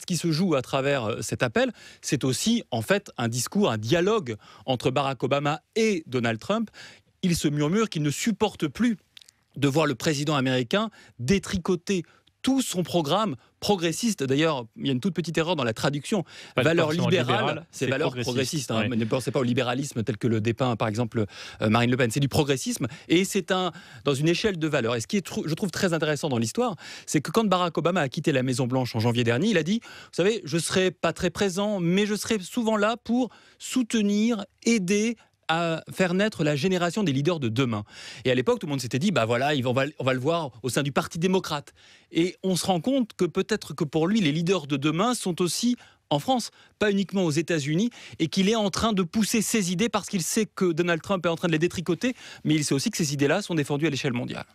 ce qui se joue à travers euh, cet appel, c'est aussi en fait un discours, un dialogue entre Barack Obama et Donald Trump. Il se murmure qu'il ne supporte plus de voir le président américain détricoter tout son programme progressiste. D'ailleurs, il y a une toute petite erreur dans la traduction. Valeurs libérales, c'est valeurs progressistes. Hein. Ne pensez pas au libéralisme tel que le dépeint par exemple euh, Marine Le Pen. C'est du progressisme et c'est un dans une échelle de valeurs. Et ce qui est je trouve très intéressant dans l'histoire, c'est que quand Barack Obama a quitté la Maison Blanche en janvier dernier, il a dit, vous savez, je serai pas très présent, mais je serai souvent là pour soutenir, aider, à faire naître la génération des leaders de demain. Et à l'époque, tout le monde s'était dit, bah voilà, on va, on va le voir au sein du Parti démocrate. Et on se rend compte que peut-être que pour lui, les leaders de demain sont aussi en France, pas uniquement aux États-Unis, et qu'il est en train de pousser ses idées parce qu'il sait que Donald Trump est en train de les détricoter, mais il sait aussi que ces idées-là sont défendues à l'échelle mondiale.